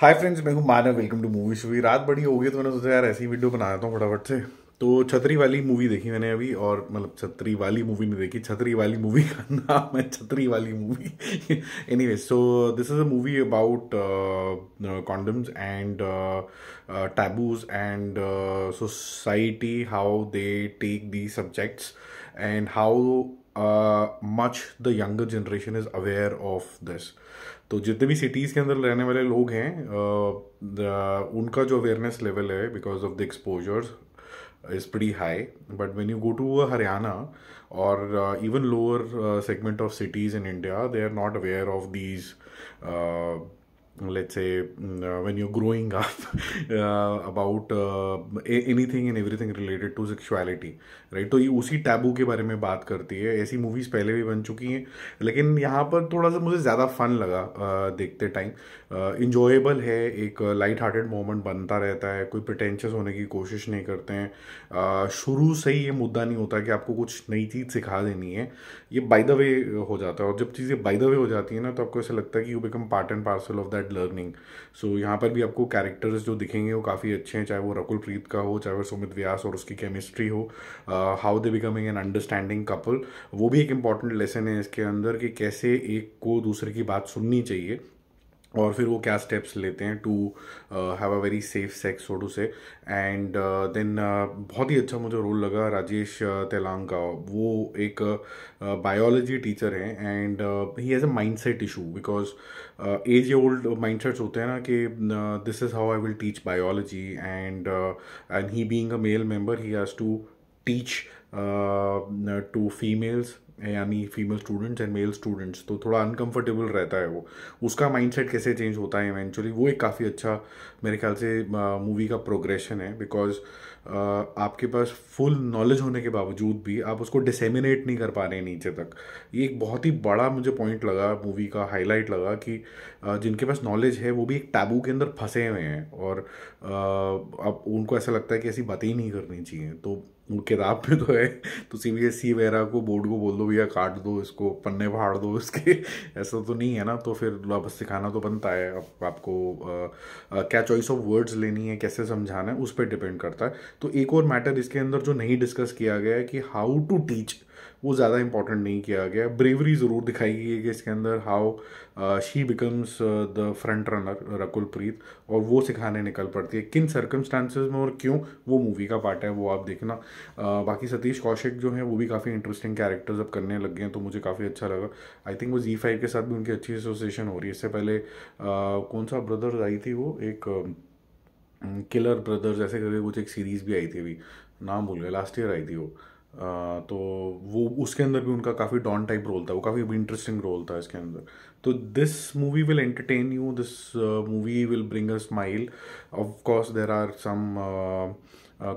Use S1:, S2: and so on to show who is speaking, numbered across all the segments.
S1: हाय friends मैं हूँ Manav welcome to movie shoovy रात बड़ी हो गई तो मैंने सोचा यार ऐसी वीडियो बना देता हूँ फटाफट से तो छतरी वाली मूवी देखी मैंने अभी और मतलब छतरी वाली मूवी नहीं देखी छतरी वाली मूवी का नाम है Chhatriwali movie any so this is a movie about condoms and taboos and society how they take the subjects and how much the younger generation is aware of this तो जितने भी cities के अंदर रहने वाले लोग हैं uh, the, उनका जो अवेयरनेस लेवल है because of the exposures is pretty high but when you go to Haryana और even lower segment of cities in India they are not aware of these let's say mm, uh, when you're growing up uh, about uh, anything and everything related to sexuality right तो ये उसी taboo के बारे में बात करती है ऐसी मूवीज़ पहले भी बन चुकी हैं लेकिन यहाँ पर थोड़ा सा मुझे ज़्यादा फन लगा uh, देखते टाइम इंजॉयबल uh, है एक लाइट हार्टेड मोमेंट बनता रहता है कोई प्रटेंशियस होने की कोशिश नहीं करते हैं uh, शुरू से ही ये मुद्दा नहीं होता कि आपको कुछ नई चीज़ सिखा देनी है ये बाय द वे हो जाता है और जब चीज़ें बाय द वे हो जाती है ना तो आपको ऐसा लगता है कि you become part and parcel of that that learning so यहाँ पर भी आपको कैरेक्टर्स जो दिखेंगे वो काफ़ी अच्छे हैं चाहे वो रकुल प्रीत का हो चाहे वो सुमित व्यास और उसकी केमिस्ट्री हो how they becoming an understanding couple वो भी एक इम्पॉर्टेंट लेसन है इसके अंदर कि कैसे एक को दूसरे की बात सुननी चाहिए और फिर वो क्या स्टेप्स लेते हैं to have a very safe sex so to say and then बहुत ही अच्छा मुझे रोल लगा राजेश uh, तेलांग का वो एक बायोलॉजी uh, टीचर हैं and he has a mind set issue because age old mind sets होते हैं ना कि this is how I will teach biology and and he being a male member he has to teach to females यानी female students and male students तो थोड़ा uncomfortable रहता है वो उसका माइंडसेट कैसे चेंज होता है इवेंचुअली वो एक काफ़ी अच्छा मेरे ख्याल से मूवी का प्रोग्रेशन है बिकॉज आपके पास फुल नॉलेज होने के बावजूद भी आप उसको डिसेमिनेट नहीं कर पा रहे हैं नीचे तक ये एक बहुत ही बड़ा मुझे पॉइंट लगा मूवी का हाईलाइट लगा कि जिनके पास नॉलेज है वो भी एक टैबू के अंदर फंसे हुए हैं और अब उनको ऐसा लगता है कि ऐसी बातें ही नहीं करनी चाहिए तो किताब पे तो है तो सी बी एस ई वगैरह को बोर्ड को बोल दो भैया काट दो इसको पन्ने फाड़ दो इसके ऐसा तो नहीं है ना तो फिर वापस सिखाना तो बनता है आप, आपको आ, आ, क्या चॉइस ऑफ वर्ड्स लेनी है कैसे समझाना है उस पर डिपेंड करता है तो एक और मैटर इसके अंदर जो नहीं डिस्कस किया गया है कि हाउ टू टीच वो ज़्यादा इंपॉर्टेंट नहीं किया गया ब्रेवरी ज़रूर दिखाई गई है कि इसके अंदर how she becomes the front runner Rakul Preet और वो सिखाने निकल पड़ती है किन सर्कमस्टांसिस में और क्यों वो मूवी का पार्ट है वो आप देखना uh, बाकी सतीश कौशिक जो है वो भी काफ़ी इंटरेस्टिंग कैरेक्टर्स अब करने लग गए हैं तो मुझे काफ़ी अच्छा लगा आई थिंक वो जी फाइव के साथ भी उनकी अच्छी एसोसिएशन हो रही है इससे पहले uh, कौन सा ब्रदर्स आई थी वो एक किलर um, ब्रदर्स ऐसे करके कुछ एक सीरीज़ भी आई थी अभी नाम भूल गया लास्ट ईयर आई थी वो तो वो उसके अंदर भी उनका काफ़ी डॉन टाइप रोल था वो काफ़ी इंटरेस्टिंग रोल था इसके अंदर तो this movie will entertain you this movie will bring a smile of course there are some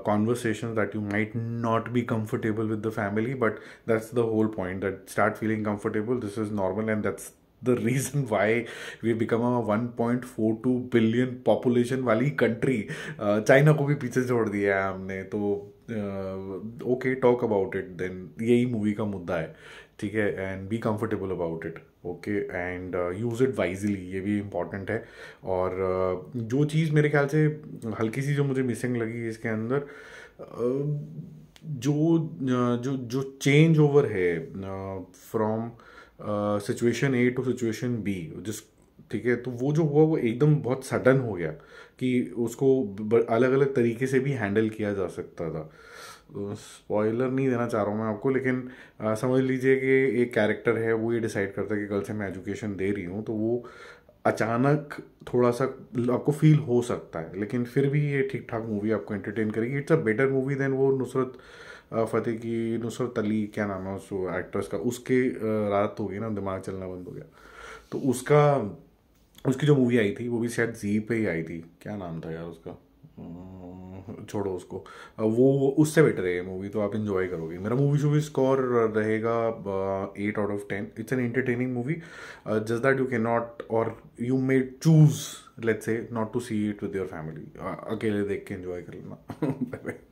S1: conversation that you might not be comfortable with the family but that's the whole point that start feeling comfortable this is normal and that's the reason why we become a 1.42 billion population वाली country China uh, को भी पीछे छोड़ दिया है हमने तो okay talk about it then यही मूवी का मुद्दा है ठीक है and be comfortable about it okay and use it wisely ये भी इम्पॉर्टेंट है और uh, जो चीज़ मेरे ख्याल से हल्की सी जो मुझे मिसिंग लगी इसके अंदर uh, जो uh, जो जो चेंज ओवर है from uh, situation A to situation B जिस ठीक है तो वो जो हुआ वो एकदम बहुत सडन हो गया कि उसको अलग अलग तरीके से भी हैंडल किया जा सकता था स्पॉइलर नहीं देना चाह रहा हूँ मैं आपको लेकिन आ, समझ लीजिए कि एक कैरेक्टर है वो ये डिसाइड करता है कि कल से मैं एजुकेशन दे रही हूँ तो वो अचानक थोड़ा सा आपको फील हो सकता है लेकिन फिर भी ये ठीक ठाक मूवी आपको एंटरटेन करेगी it's a better movie than वो नुसरत फतेह की नुसरत अली क्या नाम है उस एक्ट्रेस का उसके रात हो गई ना दिमाग चलना बंद हो गया तो उसका उसकी जो मूवी आई थी वो भी शायद जी पे ही आई थी क्या नाम था यार उसका छोड़ो उसको वो उससे बेटर है मूवी तो आप इन्जॉय करोगे मेरा मूवी शूवी स्कोर रहेगा eight out of ten it's an entertaining movie just that you can not और you may choose let's say not to see it with your family अकेले देख के इन्जॉय कर लेना